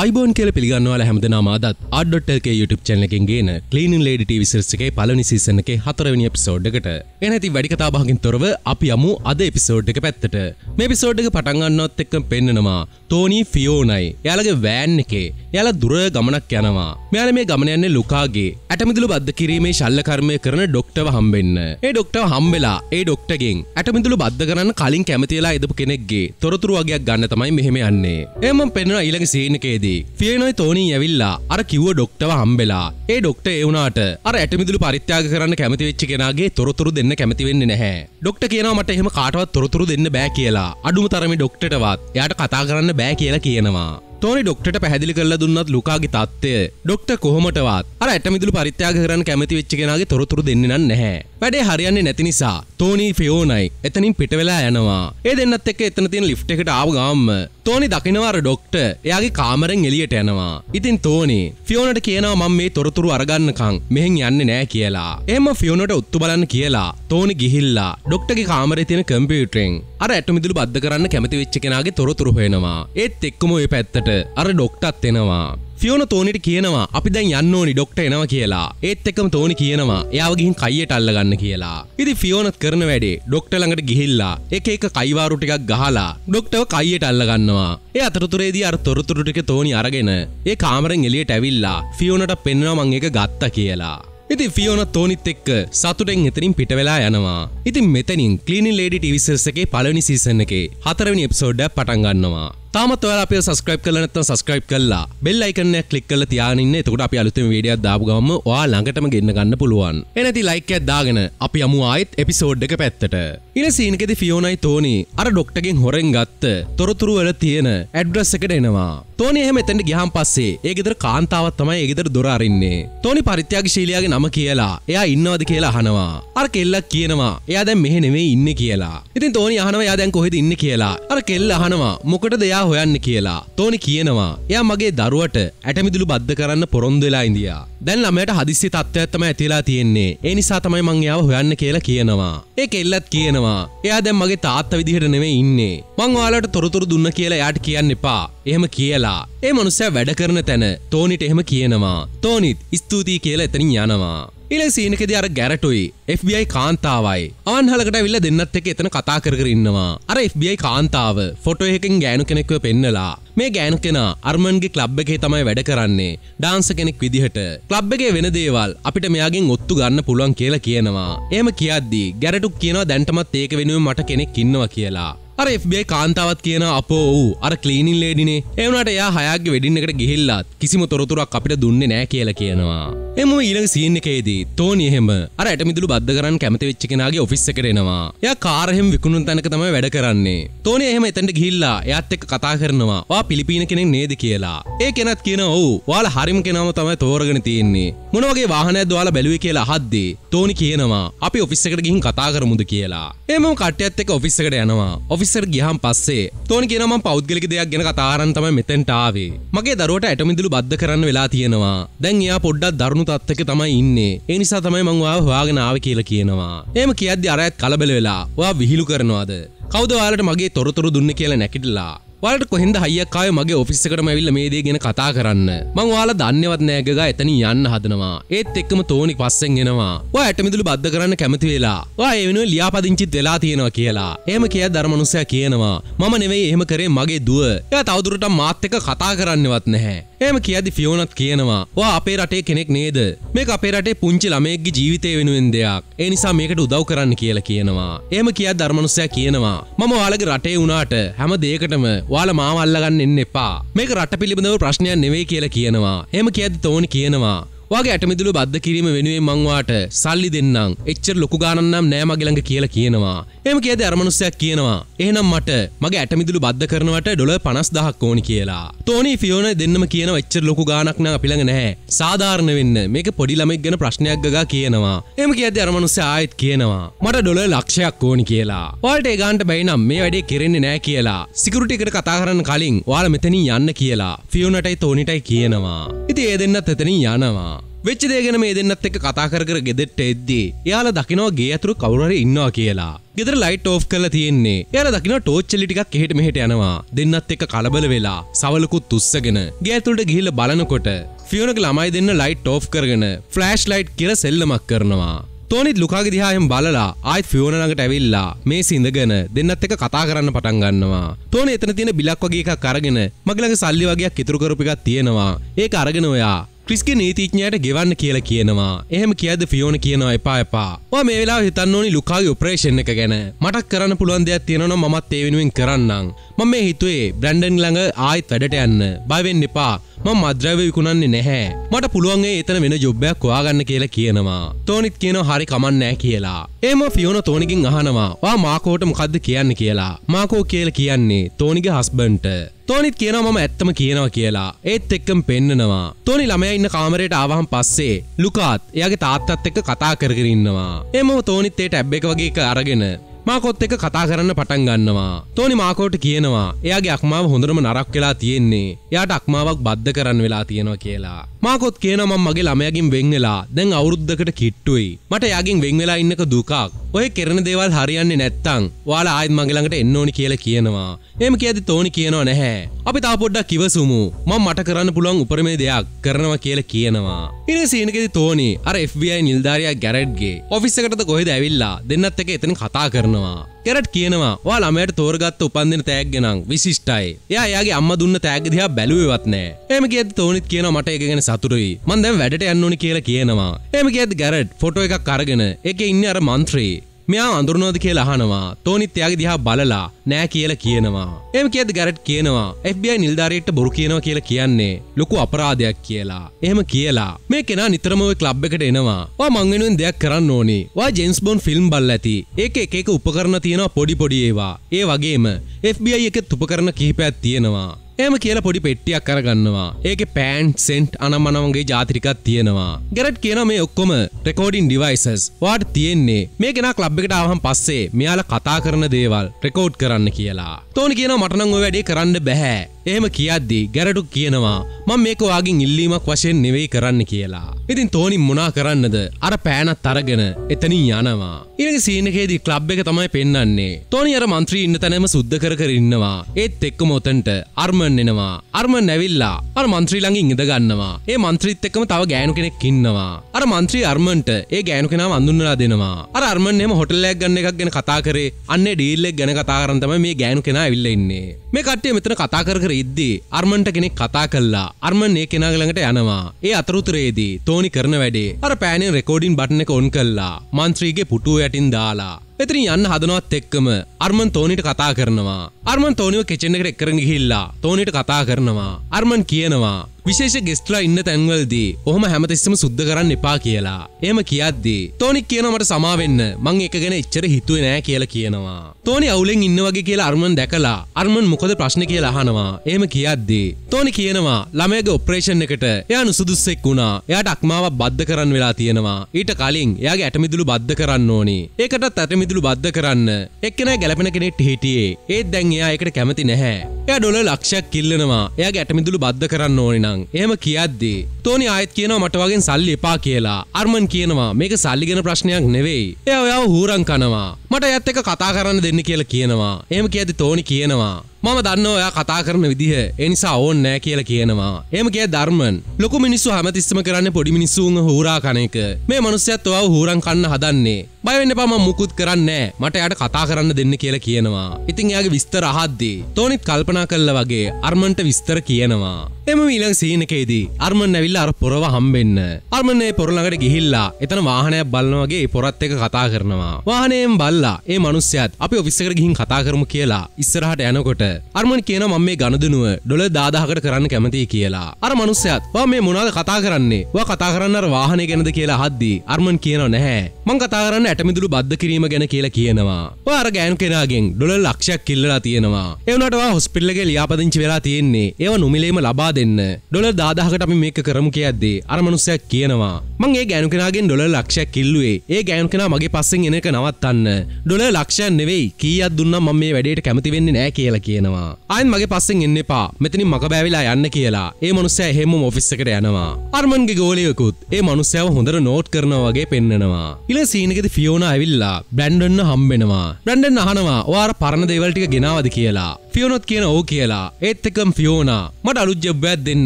අයිබෝන් කියල පිළිගන්නවා හැමදෙනම අදත් අඩොට්ටල්ක YouTube චැනලකින් ගේන කලීන් ලඩට විසිරසගේ පලනි සීසන එක හතරවනි එපිසෝඩ්ඩකට එනැති වැඩිකතාභාගින් තොරව අපි අමු අද එපිසෝඩ්ඩක පැත්තට මේ පිසෝඩ්ඩක පටන්ගන්නොත් එක්ක පෙන්න්නනවා තෝනී ෆියෝනයි යාලගේ වෑන් එකේ යාල දුර ගමනක් යනවා මෙයාල මේ ගමනයන්නේ ලුකාගේ ඇටමිදුළු බද්ධ කිරීමේ ශල්ලකර්මය කරන ඩොක්ටව හම්බෙන්න ඒ ඩොක්ටව හම්බෙලා ඒ ඩොක්ටගෙන් ඇටමිදුළු බද්ධ කරන්න කලින් කැමතිලා එදපු කෙනෙක්ගේ තොරතුරු වගේයක් ගන්න තමයි මෙහෙම යන්නේ එම පෙන්ෙන ඊළඟ සීනකේ කාලයේදී ෆියනොයි තෝනී ඇවිල්ලා අර කිව්ව ඩොක්ටව හම්බෙලා ඒ ඩොක්ට ඒවුනාට අර ඇටමිදුළු පරිත්‍යාග කරන්න කැමති වෙච්ච කෙනගේ තොරතුරු දෙන්න කැමති වෙන්නේ නැහැ. ඩොක්ට කියනවා මට එහෙම කාටවත් තොරතුරු දෙන්න බෑ කියලා. අඩුම තරමේ ඩොක්ටටවත් එයාට කතා කරන්න බෑ කියලා කියනවා. තෝනි ඩොක්ට පැදිලි කල්ල දුන්නත් ලුකාගේ තත්වය ඩොක්ට කොහොමටවත් අර ඇටමිදුළු පරිත්‍යාග කරන්න කැමති වෙච්චගෙනගේ තොරතුරු දෙන්න නැහැ වැඩේ හරියන්නේ නැති නිසා තෝනී ෆියෝනයි එතනින් පිටවෙලා යනවා ඒ දෙන්නත් එක්ක එතන තියෙන ලිෆ්ට් එකට ආව ගාම්ම තෝනි දකිනවර ඩොක්ට එයාගේ කාමරෙන් එලියට යනවා. ඉතින් තෝනි ෆියෝනට කියනවා මම මේ තොරතුරු අරගන්නකං මෙහෙන් යන්නේ නෑ කියලා. එහෙම ෆියෝනට ඔත්තු බලන්න කියලා තෝනි ගිහිල්ලා ඩොක්ටගේ කාමරේ තියෙන කම්පියුටරෙන් අර ඇටමිදුළු බද්ධ කරන්න කැමති වෙච්ච කෙනාගේ තොරතුරු හොයනවා. ඒත් එක්කම ওই පැත්තට අර ඩොක්ටත් එනවා. ෆියෝන තෝනිට කියනවා අපි දැන් යන්න ඕනි ඩොක්ට එනවා කියලා ඒත් එකම තෝනි කියනවා එයාවගින් කයියට අල්ලගන්න කියලා ඉදි ෆියෝනත් කරන වැඩේ ඩොක්ට ළඟට ගිහිල්ලා එක එක කයිවාරු ටිකක් ගහලා ඩොක්ටව කයියට අල්ලගන්නවා ඒ අතරතුරේදී අර තොරතුරු ටික තෝනි අරගෙන ඒ කාමරෙන් එළියට ඇවිල්ලා ෆියෝනට පෙන්වනවා මං එක ගත්තා කියලා ඉති ෆියෝන තෝනිත් එක්ක සතුටෙන් එතනින් පිටවෙලා යනවා ඉතින් මෙතනින් කලිනි ලේඩි ටිවිසර්සගේ පලනි සීසන්න එකේ හතරවනි එප්සෝඩ්ඩ පටන්ගන්නවා තාමත් ඔයාලා අපිව subscribe කරලා නැත්නම් subscribe කරලා bell icon එක click කරලා තියාගෙන ඉන්න. එතකොට අපි අලුතෙන් වීඩියෝ එකක් දාපු ගමන් ඔයා ළඟටම ගෙන්න ගන්න පුළුවන්. එනැති like එකක් දාගෙන අපි යමු ආයෙත් episode එක පැත්තට. ඉන සීනකෙදි ෆියෝනයි තෝනි අර ඩොක්ටගෙන් හොරෙන් ගත්ත තොරතුරු වල තියෙන ඇඩ්‍රස් එකට එනවා. තෝනි එහෙම එතනට ගියාන් පස්සේ ඒ ගෙදර කාන්තාවක් තමයි ඒ ගෙදර දොර අරින්නේ. තෝනි පරිත්‍යාගශීලියාගේ නම කියලා එයා ඉන්නවද කියලා අහනවා. අර කෙල්ලක් කියනවා එයා දැන් මෙහෙ නෙමෙයි ඉන්නේ කියලා. ඉතින් තෝනි අහනවා එයා දැන් කොහෙද ඉන්නේ කියලා. අර කෙල්ල අහනවා මොකටද එයා එයා හොයන්න කියලා. තෝනි කියනවා එයා මගේ දරුවට ඇටමිදුළු බද්ධ කරන්න පොරොන්දු වෙලා ඉඳියා. දැන් ළමයට හදිස්සි තත්ත්වයක් තමයි ඇතිලා තියෙන්නේ. ඒ නිසා තමයි මං එයාව හොයන්න කියලා කියනවා. ඒ කෙල්ලත් කියනවා එයා දැන් මගේ තාත්තා විදිහට නෙමෙයි ඉන්නේ. මං ඔයාලට තොරතුරු දුන්න කියලා එයාට කියන්න එපා. එහෙම කියලා. ඒ මනුස්සයා වැඩ කරන තැන තෝනිට එහෙම කියනවා. තෝනිත් ස්තුතියි කියලා එතනින් යනවා. ඉල සීනකෙද අර ගැරටුයි FBI කාන්තාවයි ආන්හලකට විල්ල දෙන්නත් එක එතන කතා කර ඉන්නවා අර FBI කාන්තාව ෆොටෝ එකකින් ගෑනු කෙනෙක්ව පෙන්නලා මේ ගෑනු කෙන අර්මන්ගේ ක්ලබ් එකේ තමයි වැඩ කරන්නේ ඩාන්ස කෙනෙක් විදිහට ක්ලබ් එකේ වෙන දේවල් අපිට මෙයාගෙන් ඔත්තු ගන්න පුළුවන් කියලා කියනවා එහෙම කියද්දී ගැරටුක් කියනවා දැන්ටමත් ඒක වෙනුවෙන් මට කෙනෙක් ඉන්නවා කියලා අර FBI කාන්තාවත් කියන අපෝ වූ අර කලීනින් ලේඩිනේ එවනට එයා හයාගේ වෙඩින් එකට ගිහිල්ලත් කිසිම තොරතුරක් අපිට දුන්නේ නෑ කියල කියනවා එම ඊළඟ සීන් එකේදී තෝනි එහෙම අර ඇටමිදුළු බද්ධ කරන්න කැමති වෙච්ච කෙනාගේ ඔෆිස් එකට එනවා එයා කාර් එහෙම විකුණුන තැනක තමයි වැඩ කරන්නේ තෝනි එහෙම එතනට ගිහිල්ලා එයාත් එක්ක කතා කරනවා වා පිලිපීන කෙනෙක් නේද කියලා ඒ කෙනත් කියන ඔව් ඔයාලා හරිම කෙනාම තමයි තෝරගෙන තියෙන්නේ මොනවගේ වාහනයක් දාලා බැලුවේ කියලා අහද්දී තෝනි කියනවා අපි ඔෆිස් එකට ගිහින් කතා කරමුද කියලා. එහෙමම කට්ටියත් එක්ක ඔෆිස් එකට යනවා. ඔෆිස් එකට ගියාන් පස්සේ තෝනි කියනවා මම පෞද්ගලික දෙයක් ගැන කතා කරන්න තමයි මෙතෙන්ට ආවේ. මගේ දරුවට ඇටමිදුළු බද්ධ කරන්න වෙලා තියෙනවා. දැන් එයා පොඩ්ඩක් දරුණු තත්ත්වයක තමයි ඉන්නේ. ඒ නිසා තමයි මම ඔයාව හොයාගෙන ආවේ කියලා කියනවා. එහෙම කියද්දි අරයත් කලබල වෙලා ඔයා විහිළු කරනවාද? කවුද ඔයාලට මගේ තොරතුරු දුන්නේ කියලා නැකිටලා වලට කොහෙද හයියක්කාය මගේ ඔෆිස්සකටම ඇවිල්ල මේදේ ගෙන කතා කරන්න මං වාලා දන්නවත් නෑගග එතන යන්න හදනවා ඒත් එක්කම තෝනි පස්සෙන් එෙනවා ඔය ඇටමිදුළු බද්ධ කරන්න කැමති වෙලා ඔය එවෙන ලියාපදිංචිත් වෙලා තියෙනවා කියලා ඒම කිය ධර්මනුසය කියනවා මම නෙවෙයි එහෙම කරේ මගේ දුව එය තවදුරට මාත්‍යක කතා කරන්නවත් නැහැ ඒම කියදි ෆියෝනත් කියනවා වා අපේ රටේ කෙනෙක් නේද මේ අපේ රටේ පුංචි ළමයෙක්ගේ ජීවිතය වෙනුවෙන් දෙයක් ඒ නිසා මේකට උදව් කරන්න කියලා කියනවා ඒම කිය ධර්මනුසය කියනවා මම වාලගේ රටේ වුණාට හැම දේකටම වාල මාවල්ලගන්න එන්න එපා මේක රට පිළිබඳව ප්‍රශ්නයක් නෙවෙයි කියලා කියනවා එම කියද තෝනි කියනවා වගේ ඇටමිදුළු බද්ධ කිරීම වෙනුවෙන් මංවාට සල්ලි දෙන්නම් එච්චර ලොකු ගානන්නම් නෑ මගලඟ කියලා කියනවා එම කියද අරමනුස්සයක් කියනවා එහෙනම් මට මගේ ඇටමිදුළු බද්ධ කරනවට ඩොල පනස් දහක් ඕනි කියලා තෝනි ෆියෝන දෙන්නම කියන එච්චර ලොකු ගානක් නම් අපිළඟ නැහැ සාධාරණ වෙන්න මේක පොඩි ළමෙක් ගැන ප්‍රශ්නයක් ගගා කියනවා එම කියද අරමනුස්ස ආයෙත් කියනවා මට ඩොල ලක්ෂයක් ඕනි කියලා ඔයාලට ඒ ගානට බැයිනම් මේ වැඩේ කෙරෙන්නේ නෑ කියලා සිකුරුටි එකට කතා කරන්න කලින් ඔයාලා මෙතනින් යන්න කියලා ෆියෝනටයි තෝනිටයි කියනවා ඉතින් ඒ දෙන්නත් එතනින් යනවා වෙච්චදේගෙන මේ දෙන්නත් එක කතා කර ගෙදෙට්ට එද්දී යාල දකිනවා ගේ ඇතුරු කවුරහරි ඉන්නවා කියලා ගෙදර ලයිට් ඕෆ් කරලා තියෙන්නේ. එයාලා දකින්න ටෝච්චලි ටිකක් එහෙට මෙහෙට යනවා. දෙන්නත් එක්ක කලබල වෙලා සවලකුත් උස්සගෙන ගේ ඇතුළට ගිහිල්ලා බලනකොට ෆියෝනක ළමයි දෙන්න ලයිට් ඕෆ් කරගෙන ෆ්ලෑෂ් ලයිට් කියලා සෙල්ලමක් කරනවා. තෝනිත් ලුකාගේ දිහායෙන් බලලා ආයිත් ෆියෝන ළඟට ඇවිල්ලා මේ සිඳගෙන දෙන්නත් එක්ක කතා කරන්න පටන් ගන්නවා. තෝනි එතන තියෙන බිලක් වගේ එකක් අරගෙන මගේ ළඟ සල්ලි වගේක් ඉතුරු කරපු එකක් තියෙනවා. ඒක අරගෙන ඔයා ක්‍රිස්ගේ නීතිඥයට ගෙවන්න කියල කියනවා එහෙම කියද ෆියෝන කියනවා එපා එපා වා මේ වෙලා හිතන්න ඕනි ලුකාගේ උපරේෂණ එක ගැන මටක් කරන්න පුළුවන් දෙයක් තියෙනවා මමත් ඒ වෙනුවෙන් කරන්නම් මම මේ හිතුවේ බ්‍රැන්ඩන් ළඟ ආයිත් වැඩට යන්න බයවෙන්න එපා මං මද්‍රව්‍ය විකුණන්නේ නැහැ මට පුළුවන්ගේ එතන වෙන ජොබ්බයක් හොයාගන්න කියලා කියනවා තෝනිත් කියනවා හරි කමන්නෑ කියලා ඒම ෆියෝන තෝනිකින් අහනවා වා මාකෝට මොකද්ද කියන්න කියලා මාකෝ කියලා කියන්නේ තෝනිගේ හස්බන්ට තෝනිත් කියනවා මම ඇත්තම කියනවා කියලා ඒත් එක්කම පෙන්නනවා තෝනි ළමයා ඉන්න කාමරයට ආවහම පස්සේ ලුකාත් එයාගේ තාත්තත් එක්ක කතා කරගෙන ඉන්නවා එමම තෝනිත් ඒට ඇබ් එක වගේ එක අරගෙන මාකොත් එක කතා කරන්න පටන් ගන්නවා. තෝනි මාකෝට කියනවා එයාගේ අක්මාව හොඳරම නරක් වෙලා තියෙන්නේ. එයාට අක්මාවක් බද්ධ කරන්න වෙලා තියෙනවා කියලා. මාකොත් කියනවා මම මගේ ළමයාගෙන් වෙන් වෙලා දැන් අවුරුද්දකට කිට්ටුයි. මට එයාගෙන් වෙන් වෙලා ඉන්නක දුකක්. ඔය කෙරන දේවල් හරියන්නේ නැත්තං වාලා ආයත් මගලඟට එන්න ඕනි කියල කියනවා එම කියඇති තෝනි කියනවා නැහැ අපි තා පොඩ්ඩක් කිවසුමු මං මට කරන්න පුළුවන් උපරමේ දෙයක් කරනවා කියල කියනවා ඉන සීනකෙති තෝනි අර FBI නිල්ධාරයා ගැරට්ගේ ඔෆිස්සකටත කොහෙද ඇවිල්ලා දෙන්නත් එක එතන කතා කරනවා කෙරට් කියනවා වා ළමයට තෝරගත්ත උපන්දින තෑග්ගෙනම් විශිෂ්ටයි. එයා එයාගේ අම්මා දුන්න තෑග්ග දිහා බැලුවේවත් නෑ. එහෙම කියද්දි තෝනිත් කියනවා මට ඒක ගැන සතුටුයි. මං දැන් වැඩට යන්න ඕනි කියලා කියනවා. එහෙම කියද්දි ගැරට් ෆොටෝ එකක් අරගෙන ඒකේ ඉන්නේ අර මන්ත්‍රී මෙයා අඳුරනෝද කියලා අහනවා තෝනිත් එයාගේ දිහා බලලා නෑ කියලා කියනවා එම කියද ගැරට් කියනවා FBI නිල්ධාරියෙක්ට බොරු කියනවා කියලා කියන්නේ ලොකු අපරාධයක් කියලා එහෙම කියලා මේ කෙනා නිතරම ওই ක්ලබ් එකට එනවා වා මං වෙනුවෙන් දෙයක් කරන්න ඕනි වා ජේම්ස් බොන්ඩ් ෆිල්ම් බලලා ඇති ඒක එක එක උපකරණ තියෙනවා පොඩි පොඩි ඒවා ඒ වගේම FBI එකෙත් උපකරණ කිහිපයක් තියෙනවා එම කියල පොඩි පෙට්ටියක් කරගන්නවා ඒක පෑන්් සෙන්ට් අනම්මනවගේ ජාතිරිකත් තියෙනවා ගැට් කියන මේ ඔක්කොම රෙකෝඩින් ඩිවයිසස් වාට තියෙන්නේ මේ කෙන ලබ්ිට අහම් පස්සේ මෙයාල කතා කරන දේවල් රෙකෝඩ් කරන්න කියලා තෝනි කියන මටනංග වැඩේ කරන්න බැහැ එහෙම කියද්දී ගැරටු කියනවා මං මේක වාගින් ඉල්ලීමක් වශයෙන් නෙවෙයි කරන්න කියලා. ඉතින් තෝනි මොනා කරන්නද අර පෑනත් අරගෙන එතනින් යනවා. ඊළඟ සීන් එකේදී ක්ලබ් එක තමයි පෙන්වන්නේ. තෝනි අර മന്ത്രി ඉන්න තැනම සුද්ධ කර කර ඉන්නවා. ඒත් එක්කම උතන්ට අර්මන් එනවා. අර්මන් ඇවිල්ලා අර മന്ത്രി ළඟින් ඉඳ ගන්නවා. ඒ മന്ത്രിත් එක්කම තව ගෑනු කෙනෙක් ඉන්නවා. අර മന്ത്രി අර්මන්ට ඒ ගෑනු කෙනාව අඳුන්වලා දෙනවා. අර අර්මන් එහෙම හොටල් එකක් ගන්න එකක් ගැන කතා කරේ. අන්නේ ඩීල් එක ගැන කතා කරන් තමයි මේ ගෑනු කෙනා ඇවිල්ලා ඉන්නේ. මේ කට්ටිය මෙතන කතා කර කර අතරතුර ඉද්දී අර්මන්ට කෙනෙක් කතා කල්ලා අර්මන් ඒ කෙනගළඟට යනවා ඒ අතරතුරේදී තෝනි කරන වැඩේ අර පෑනෙන් රෙකෝඩින් බටන එක ඔන් කල්ලා මන්ත්‍රීගේ පුටුව යටින් දාලා එතින් යන්න හදනවත් එක්කම අර්මන් තෝනිට කතා කරනවා අර්මන් තෝනිව කෙචෙන්ඩකට එක්කරන හිල්ලා තෝනිට කතා කරනවා අර්මන් කියනවා විශේෂ ගෙස්ටලා ඉන්න තැන්වලදී ඔහම හැමතිස්සම සුද්ද කරන්න එපා කියලා එම කියද්දී තෝනික් කියනමට සමාවෙන්න මං එකගෙන එච්චර හිතුව නෑ කියලා කියනවා තෝනි අවුලෙන් ඉන්න වගේ කියලා අර්මන් දැකලා අර්මන් මොකද ප්‍රශ්න කියලා අහනවා එම කියද්දී තෝනි කියනවා ළමයගේ ඔප්‍රේෂන් එකට එයා නුසුදුස්සෙක් වුණා එයාට අක්මාවක් බද්ධ කරන්න වෙලා තියෙනවා ඊට කලින් එයාගේ ඇටමිදුළු බද්ධ කරන්න ඕනි ඒකටත් ඇටමි මිදුළු බද්ධ කරන්න එක්කෙන ගැලපෙන කෙනෙට් හිටියේ ඒත් දැන් එයා එකට කැමති නැහැ එය ඩොල ලක්ෂයක් කිල්ලනවා එයා ගැටමිදුළු බද්ධ කරන්න ඕනිනං එහෙම කියද්දී තෝනි ආයත් කියනවා මට වගෙන් සල්ලි එපා කියලා අර්මන් කියනවා මේක සල්ලිගෙන ප්‍රශ්නයක් නෙවෙයි එයා ඔයාව හූරං කනවා මට ඇත් එක කතා කරන්න දෙන්න කියලා කියනවා එහෙම කියද්දි තෝනි කියනවා මම දන්න ඔයා කතා කරන විදිහ එනිසා ඕන් නෑ කියලා කියනවා. එම කිය ධර්මන් ලොකු මිනිස්සු හැමතිස්සම කරන්න පොඩි මිනිස්සුන් හූරා කණයක මේ මනුස්සයත් ඔව හූරන් කන්න හදන්නේ. බයවෙන්න පම මුකුත් කරන්නේ මට යට කතා කරන්න දෙන්න කියලා කියනවා. ඉතින් එයාගේ විස්තර අහද්දී තෝනිත් කල්පනා කල්ල වගේ අර්මන්ට විස්තර කියනවා. එම ඊළඟ සීනකේදී අර්මන් ඇවිල්ල අර පොරව හම්බෙන්න. අර්මන්නේ පොරළඟට ගිහිල්ලා එතන වාහනයක් බලන වගේ පොරත් එක කතා කරනවා. වාහනයෙන් බල්ලා ඒ මනුස්සයත් අපි ඔෆිස්සකට ගිහින් කතා කරමු කියලා ඉස්සරහට යනකොට අර්මන් කියන මම මේ ගණදනුව ඩොල දාදාහකට කරන්න කැමති කියලා අර මනුස්සයත් වා මේ මොනාද කතා කරන්නේ වා කතා කරන්න වාහනය ගැනද කියලා හද්දී අර්මන් කියනව නැහැ මං කතා කරන්න ඇටමිදුළු බද්ධ කිරීම ගැන කියලා කියනවා වාර ගෑනු කෙනගෙන් ඩොල ලක්ෂයක් කිල්ලලා තියෙනවා එවනටවා හොස්පිල්ලගේ ලියාපදිංචි වෙලා තියෙන්නේ ඒව නොමිලේම ලබා දෙන්න ඩොල දාදාහකට අපි මේක කරමු කියද්දී අර මනුස්සයක් කියනවා මං ඒ ගෑනු කෙනගෙන් ඩොල ලක්ෂයක් කිල්ලුවේ ඒ ගෑනු කෙනා මගේ පස්සෙන් එන එක නවත්තන්න ඩොල ලක්ෂයක් නෙවෙයි කීයක් දුන්නා මම මේ වැඩේට කැමති වෙන්නේ නැහැ කියලා කියන තියෙනවා අයන් මගේ පස්සෙන් එන්න එපා මෙතනින් මග බෑවිලා යන්න කියලා ඒ මනුස්සය හෙම ඔෆිස්සකට යනවා අර්මන්ගේ ගෝලියකුත් ඒ මනුස්සයව හොඳර නෝට් කරනවා වගේ පෙන්න්නනවා ඉල සීනකෙති ෆියෝන ඇවිල්ලා බ්ලන්ඩන්න හම්බෙනවා බ්ලන්ඩන් අහනවා වාර පරණ දේවල්ටික ගෙනවද කියලා ෆියෝනොත් කියන ඕ කියලා ඒත් එකම් ෆියෝනා මට අලුජ්ජබ්බයක් දෙන්න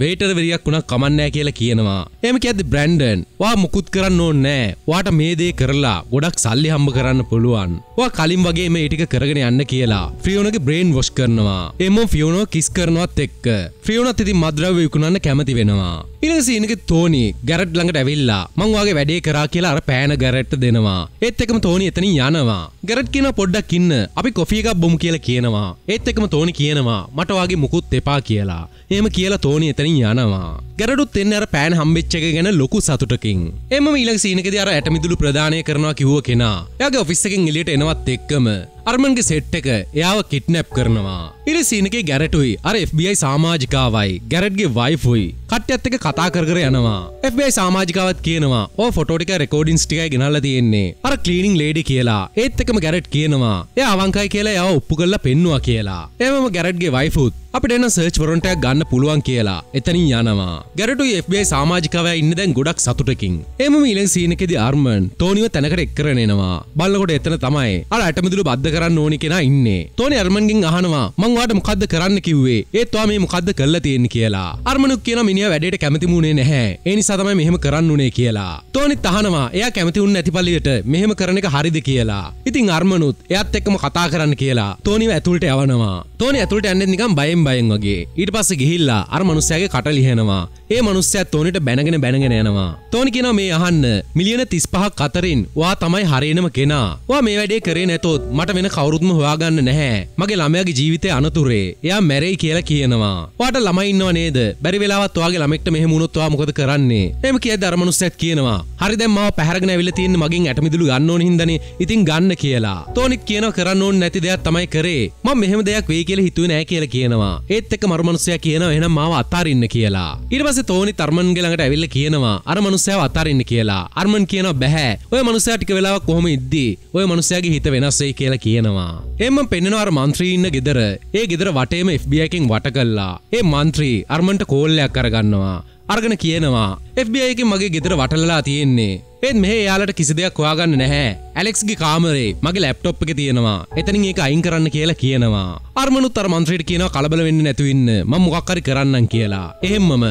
වේටර වෙරියක් වුණක් කමන්නෑ කියලා කියනවා එම ඇද බ්‍රන්ඩන් වා මුකුත් කරන්න ඕන්නෑ වාට මේ දේ කරලා ගොඩක් සල්ලි හම්බ කරන්න පුළුවන් වා කලින් වගේ මේ ඒටික කරගෙන යන්න කියලා ෆ්‍රියෝනගේ බ්‍රේන් වොස්් කරනවා එම ෆියුනෝ කිස් කරනවත් එක්ක ෆ්‍රියුනත් ඉතින් මද්‍රව්‍ය විකුණන්න කැමති වෙනවා ඉලසිනක තෝනි ගැරට් ළඟට ඇවිල්ලා මංවාගේ වැඩේ කරා කියලා අර පෑන ගැරට්ට දෙනවා ඒත් එකම තෝනි එතනින් යනවා ගැරට් කියන පොඩ්ඩක් ඉන්න අපි කොෆිය එකක් බොමු කියලා කියනවා ඒත් එකම තෝනි කියනවා මට වගේ මුකුත් එපා කියලා එහෙම කියලා තෝනි එතනින් යනවා ගැරඩුත් එන්න අර පෑන් හම්බෙච්ච එක ගැන ලොකු සතුටකින් එම ඊළඟ සීනකදී අර ඇටමිදුළු ප්‍රදානය කරනවා කිව්ව කෙනා එයාගේ ඔෆිස් එකෙන් එළියට එනවත් එක්කම අර්මන්ගේ සෙට් එක එයාව කිඩ්නැප් කරනවා ඉරි සීනගේ ගැරටුයි අර FBI සාමාජිකාවයි ගැරට්ගේ වයිෆුයි කට්ටයත් එක කතා කරගර යනවා FBI සාමාජිකාවත් කියනවා ඕ ෆොටෝටික රෙකෝඩින්ස් ටිකයි ගෙනල්ලා තියෙන්නේ අර ක්ලීනින් ලේඩි කියලා ඒත් එකම ගැරට් කියනවා එයා අවංකයි කියලා එයා ඔප්පු කරලා පෙන්නවා කියලා එමම ගැරට්ගේ වයිෆුත් අපිට එන සර්ච් වොරන්ටයක් ගන්න පුළුවන් කියලා එතනින් යනවා ගැරටුයි FBI සාමාජිකාවයා ඉන්න දැන් ගොඩක් සතුටකින් එමම ඊළඟ සීනකෙදි අර්මන් තෝනිව තැනකට එක් කරගෙන එනවා බලනකොට එතන තමයි අර ඇටමිදුළු බද්ධ කරන්න ඕනි කෙනා ඉන්නේ තෝනි අර්මන්ගෙන් අහනවා මං වාට මොකක්ද කරන්න කිව්වේ ඒත්වා මේ මොකක්ද කරලා තියෙන කියලා අර්මනුක් කියන මිනිිය වැඩට කැමතිමුණේ නැහැ ඒනි සතම මෙහෙම කරන්න උනේ කියලා තෝනි තහනවා එය කැමතිවුන් ඇතිපල්ලියට මෙහෙම කරන එක හරිද කියලා ඉතින් අර්මනුත් එයත් එක්කම කතා කරන්න කියලා තෝනිව ඇතුළට යවනවා තෝනි ඇතුළට ඇන්නෙත් නිකම් බයෙන් බයෙන් වගේ ඊට පස්ස ගිහිල්ලා අර මනුස්සයාගේ කට ලිහෙනවා ඒ මනුස්සයා තෝනිට බැනගෙන බැනගෙන යනවා තෝනි කියනවා මේ අහන්න මිලියන 35ක් අතරින් ඔයා තමයි හරියනම කෙනා ඔයා මේ වැඩේ කරේ නැතොත් මට වෙන කවුරුත්ම හොයාගන්න නැහැ මගේ ළමයාගේ ජීවිතය අනු අනතුරේ එයා මැරෙයි කියලා කියනවා. ඔයාට ළමයි ඉන්නව නේද? බැරි වෙලාවත් ඔයාගේ ළමෙක්ට මෙහෙම වුණොත් ඔයා මොකද කරන්නේ? එහෙම කියද්දි අර මනුස්සයත් කියනවා. හරි දැන් මාව පැහැරගෙන ඇවිල්ලා තියෙන්නේ මගෙන් ඇටමිදුළු ගන්න ඕන හින්දානේ. ඉතින් ගන්න කියලා. තෝනික් කියනවා කරන්න ඕනේ නැති දෙයක් තමයි කරේ. මම මෙහෙම දෙයක් වෙයි කියලා හිතුවේ නෑ කියලා කියනවා. ඒත් එක්ක මරු මනුස්සයා කියනවා එහෙනම් මාව අතාරින්න කියලා. ඊට පස්සේ තෝනි තර්මන්ගේ ළඟට ඇවිල්ලා කියනවා අර මනුස්සයාව අතාරින්න කියලා. අර්මන් කියනවා බෑ. ඔය මනුස්සයා ටික වෙලාවක් කොහොම ඉද්දී ඔය මනුස්සයාගේ හිත වෙනස් වෙයි කියලා කියනවා. එහෙනම් පෙන්නනවා අර මන්ත්‍රී ඉන්න ගෙදර. ඒ ගෙදර වටේම FBIකින් වට කල්ලා ඒ මන්ත්‍රී අර්මන්ට කෝල්ලයක් කරගන්නවා අර්ගන කියනවා FBIකින් මගේ ගෙදර වටලලා තියෙන්නේ ඒත් මේ යාලට කිසි දෙයක් හොයාගන්න නැහැ ඇලෙක්ස්ගේ කාමරේ මගේ ලැප්ටොප් එක තියෙනවා එතනින් ඒක අයින් කරන්න කියලා කියනවා අර්මනුත් අර මන්ත්‍රීට කියනවා කලබල වෙන්න නැතුව ඉන්න මම මොකක් හරි කරන්නම් කියලා එහෙම්මම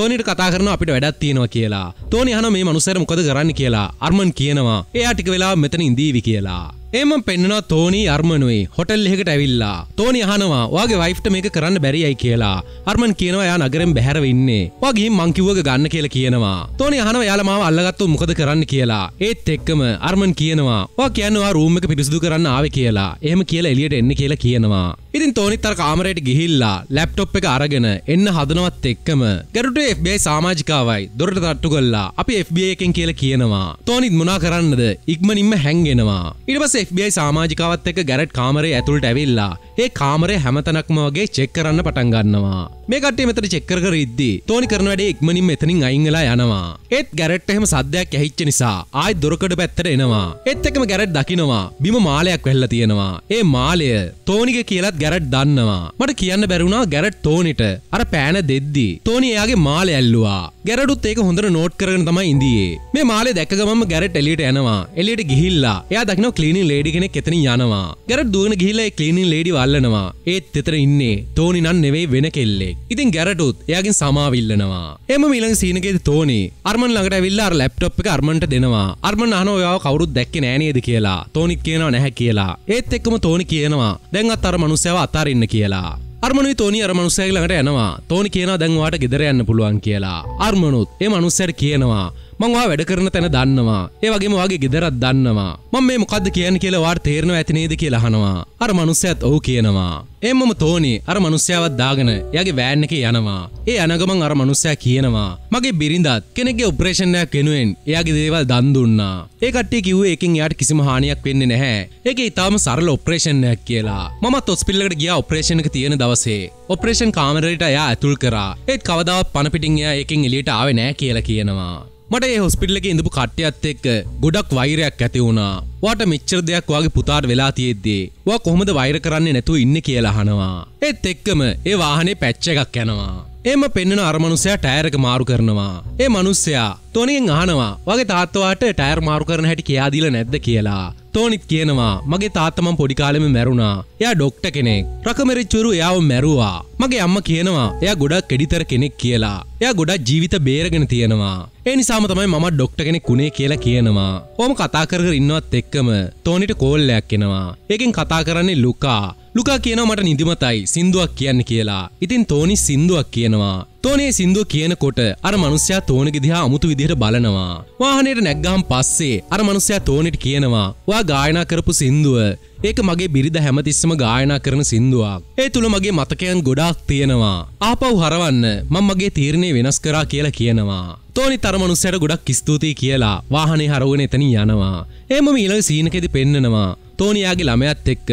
තෝනිට කතා කරන අපිට වැඩක් තියෙනවා කියලා තෝනි අහන මේ මනුස්සයර මොකද කරන්න කියලා අර්මන් කියනවා එයා ටික වෙලා මෙතන ඉඳීවි කියලා එම පෙන්නවා තෝනී අර්මනුයි හොටල් එහෙකට ඇවිල්ලා තෝනි අහනවා වගේ වයිෆ්ට මේක කරන්න බැරියයි කියලා අර්මන් කියනවා යා නගරෙන් බැහැරව ඉන්නේ වගේ මංකිව්වක ගන්න කියලා කියනවා තෝනි අහනවා යාලා මාව අල්ලගත්තු මොකද කරන්න කියලා ඒත් එක්කම අර්මන් කියනවා වා කියනවා රූම් එක පිරිසිදු කරන්න ආවේ කියලා එහෙම කියලා එළියට එන්න කියලා කියනවා ඉතින් තෝනිත් අර කාමරයට ගිහිල්ලා ලැප්ටොප් එක අරගෙන එන්න හදනවත් එක්කම ගැටුටේ FBI සමාජිකාවයි දොරට තට්ටු කළා අපි FBI එකෙන් කියලා කියනවා තෝනිත් මොනා කරන්නද ඉක්මනින්ම හැංගෙනවා ඊට පස්සේ FBI සාමාජිකාවත් එක ගැරට් කාමරේ ඇතුළට ඇවිල්ලා ඒ කාමරේ හැමතනක්ම වගේ චෙක් කරන්න පටන් ගන්නවා මේ කට්ටිය මෙතන චෙක් කර කර ඉද්දී ටෝනි කරන වැඩේ ඉක්මනින් මෙතනින් අයින් වෙලා යනවා ඒත් ගැරට් එහෙම සද්දයක් ඇහිච්ච නිසා ආයෙත් දොරකඩ පැත්තට එනවා ඒත් එක්කම ගැරට් දකිනවා බිම මාලයක් වැහිලා තියෙනවා ඒ මාලය ටෝනිගේ කියලාත් ගැරට් දන්නවා මට කියන්න බැරුණා ගැරට් ටෝනිට අර පෑන දෙද්දී ටෝනි එයාගේ මාලය ඇල්ලුවා ගැරටුත් ඒක හොඳට නෝට් කරගෙන තමයි ඉඳියේ මේ මාලේ දැක්ක ගමම ගැරට් එළියට යනවා එළියට ගිහිල්ලා එයා දකින්න ක්ලීනින් ලේඩි කෙනෙක් එතන යනවා ගැරට් දුවන ගිහිල්ලා ඒ ක්ලීනින් ලේඩි වල්ලනවා ඒත් එතන ඉන්නේ තෝනි නම් නෙවෙයි වෙන කෙල්ලෙක් ඉතින් ගැරටුත් එයාගෙන් සමාවිල්ලනවා එහම ඊළඟ සීන් එකේදී තෝනි අර්මන් ළඟට ඇවිල්ලා අර ලැප්ටොප් එක අර්මන්ට දෙනවා අර්මන් අහනවා ඔයාව කවුරුත් දැක්කේ නෑ නේද කියලා තෝනිත් කියනවා නැහැ කියලා ඒත් එක්කම තෝනි කියනවා දැන්වත් අර මනුස්සයව අතාරින්න කියලා අර්මනුයි තෝනි අර මනුස්සයගලට යනවා තෝනි කියනවා දැන්වාට ගෙදර යන්න පුළුවන් කියලා අර්මනුත් ඒ මනුස්සයට කියනවා මංවා වැඩ කරන තැන දන්නවා ඒ වගේ වගේ ගෙදරත් දන්නවා මම මේ මොකක්ද කියන කියලවාට තේරෙන ඇතිනේද කියලහනවා අර මනුස්සයත් ඔහු කියනවා එමම තෝනි අර මනුස්්‍යාවත් දාගෙන යගේ වෑන්න එක යනවා ඒ අනගමන් අර මනුස්සයා කියනවා මගේ බිරිඳත් කෙනෙගේ උප්‍රේෂණයක් කෙනුවෙන් එයාගේ දේවල් දන්දුන්නා ඒකටේ කිව් එකින් යාට කිසිම හානියක් වෙන්න නැහැ ඒක ඉතාම සරල ඔප්‍රේෂණයක් කියලා මත් ඔස්පිල්ලට ගිය ඔප්‍රේෂණක තියෙන දවසේ ඔප්‍රේෂන් කාමරයට එයා ඇතුල් කරා ඒත් කවදාවත් පණපිටිංය එකින් එලියට ආව නෑ කියලා කියනවා මට ඒ හොස්පිටල්ලක ඉඳපු කට්ටයත් එක්ක ගොඩක් වෛරයක් ඇති වුණා. වාට මෙච්චර දෙයක් වගේ පුතාට වෙලා තියෙද්දී. වා කොහොමද වෛර කරන්නේ නැතුව ඉන්නේ කියලා අහනවා. ඒත් එක්කම ඒ වාහනේ පැච්ච එකක් යනවා. එම පෙන්න්නන අරමනුසයා ටෑරක මාරු කරනවා. ඒ මනුස්සයා තොනින් අහනවා වගේ තාත්වාට ටෑර් මාරු කරන හැටි කියයාදිල නැද්ද කියලා. තෝනිත් කියනවා මගේ තාත්තමම් පොඩිකාලෙම මැරුණා එයා ඩොක්ට කෙනෙක් රකමෙරිච්චුරු එයාව මැරුවා මගේ අම්ම කියනවා එයා ගොඩක් කෙඩිතර කෙනෙක් කියලා එයා ගොඩක් ජීවිත බේරගෙන තියෙනවා ඒ නිසාම තමයි මම ඩොක්ට කෙනෙක් කුණේ කියලා කියනවා ඕම කතා කර ඉන්නවත් එක්කම තෝනිට කෝල්ලයක් එනවා ඒකෙන් කතා කරන්නේ ලුකා ලුකා කියනවා මට නිදිමතයි සින්දුවක් කියන්න කියලා. ඉතින් තෝනි සින්දුවක් කියනවා. තෝනේ සින්දුව කියනකොට අර මනුස්සයා තෝනගේ දිහා අමුතු විදිහට බලනවා. වාහනේට නැග්ගහම පස්සේ අර මනුස්සයා තෝනිට කියනවා "ඔයා ගායනා කරපු සින්දුව ඒක මගේ බිරිඳ හැමතිස්සම ගායනා කරන සින්දුවක්. ඒ තුල මගේ මතකයන් ගොඩාක් තියෙනවා. ආපහු හරවන්න මම මගේ තීරණේ වෙනස් කරා කියලා කියනවා." තෝනි තරමනුස්සයට ගොඩක් ස්තුතියි කියලා වාහනේ හරවගෙන එතනින් යනවා. එහෙමම ඊළඟ සීනකෙදි පෙන්නනවා ටෝනියයාගේ ළමයත් එක්ක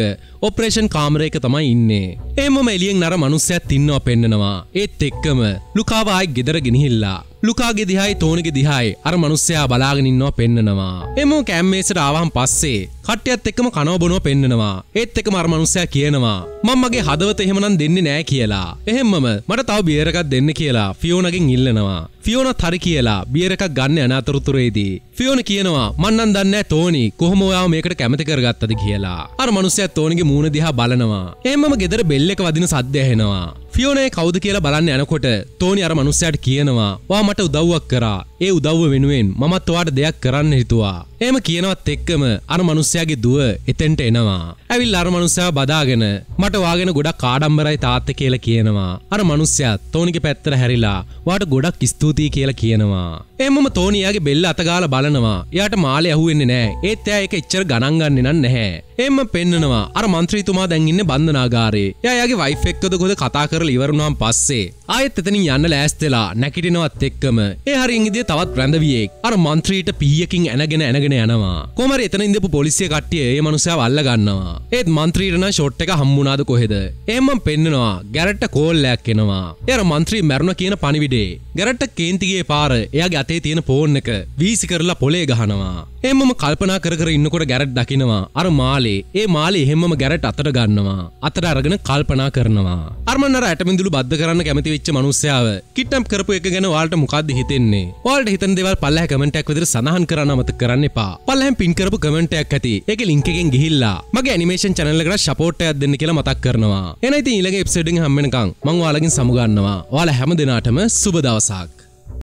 ඔපරේෂන් කාමරයක තමයි ඉන්නේ. එමම එලියෙන් නර මනුස්සයත් ඉන්නව පෙන්නනවා. ඒත් එක්කම ලුකාවායි ගෙදර ගෙනහිල්ලා ලුකාගේ දිහයි තෝනගේ දිහයි අර මනුස්සයා බලාගෙනින්නවා පෙන්න්නනවා. එම කෑම්මේසට ආවාහම් පස්සේ කට්ටියත් එක්කම කනෝබනෝ පෙන්න්නනවා ඒත් එක මර මනුස්සයා කියනවා. මංමගේ හදවත එහෙමනන් දෙන්න නෑ කියලා. එහෙම්මම මට තව බියරකත් දෙන්න කියලා ෆියෝනගෙන් ඉල්ලනවා. ෆියෝන හරි කියලා බියරකක් ගන්න අනතුරතුරේදී. ෆියෝන කියනවා මන්නන් දන්න තෝනි කොහොම ඔයා මේකට කැමති කරගත්තද කියලා. අර මනුස්සයා තෝනිගේ මූුණ දිහා බලනවා. එහම ගෙදර බෙල්ලෙක වදින සද්‍යයහෙනවා. ෆියෝනේ කවුද කියලා බලන්න යනකොට තෝනි අර මනුස්සයට කියනවා වා මට උදව්වක් කරා ඒ උදව්ව වෙනුවෙන් මමත් ඔයාට දෙයක් කරන්න හිතුවා එම කියනවත් එක්කම අර මනුස්සයාගේ දුව එතෙන්ට එනවා ඇවිල් අර මනුස්සයා බදාගෙන මට වාගෙන ගොඩක් කාඩම්බරයි තාත්ත කියලා කියනවා අර මනුස්සයා තෝනිගේ පැත්තර හැරිලා වාට ගොඩක් ස්තුතියි කියලා කියනවා එමම තෝනියගේ බෙල්ල අතගාල බලනවා යට මාල ඇහුවෙන්නේ නෑ ඒත් එයා එක එච්චර ගණන්ගන්න නන් නැහැ එම පෙන්නවා අර මන්ත්‍රීතුමා දැන්ඉන්න බන්ධනාගාරේ යාගේ වයිෆ් එක්කද ගොද කතා කරල ඉවරුණම් පස්සේ ආයත් එතනින් යන්න ලෑස්තෙලා නැකිටිනවත් එක්කම ඒ හරි ඉංගිදිය තවත් ප්‍රැඳවියෙක් අර මන්ත්‍රීට පීයකින් ඇනගෙන ඇනගෙන යනවා කොමර එතන ඉඳපු පොලිසිය කට්ටිය ඒ මනුසයා අල්ල ගන්නවා ඒත් මන්ත්‍රීටන ෂොට් එක හම්මුණාද කොහෙද එම පෙන්නවා ගැරට්ට කෝල්ලයක් එනවා එර මන්ත්‍රී මැරුණ කියන පනිවිඩේ ගැරට්ට කේන්තිගේ පාර එයාගේ අතේ තියෙන පෝන් එක වීසි කරලා පොලේ ගහනවා එමම කල්පනා කර ඉන්නකොට ගැරට් දකිනවා අර මාලේ ඒ මාලේ එහෙමම ගැරට් අතට ගන්නවා අතට අරගෙන කල්පනා කරනවා අරමන්නර ඇටමිදුළු බද්ධ කරන්න කැමති වෙච්ච මනුස්සයාව කිට්ටම් කරපු එක ගැන වාලට මොකද්ද හිතෙන්නේ ඔයාලට හිතන දේවල් පල්ලහැ කමෙන්ට් එකක් විදිහට සඳහන් කරන්න අමතක කරන්න එපා පල්ලහැන් පින් කරපු කමෙන්ට් එකක් ඇති ඒක ලින්ක් එකෙන් ගිහිල්ලා මගේ ඇනිමේෂන් channel එකට support එකක් දෙන්න කියලා මතක් කරනවා එහෙනම් ඉතින් ඊළඟ එපිසෝඩ් එකෙන් හම්බ වෙනකන් මම ඔයාලගෙන් සමු ගන්නවා ඔයාලා හැම දිනාටම සුබ දවසක්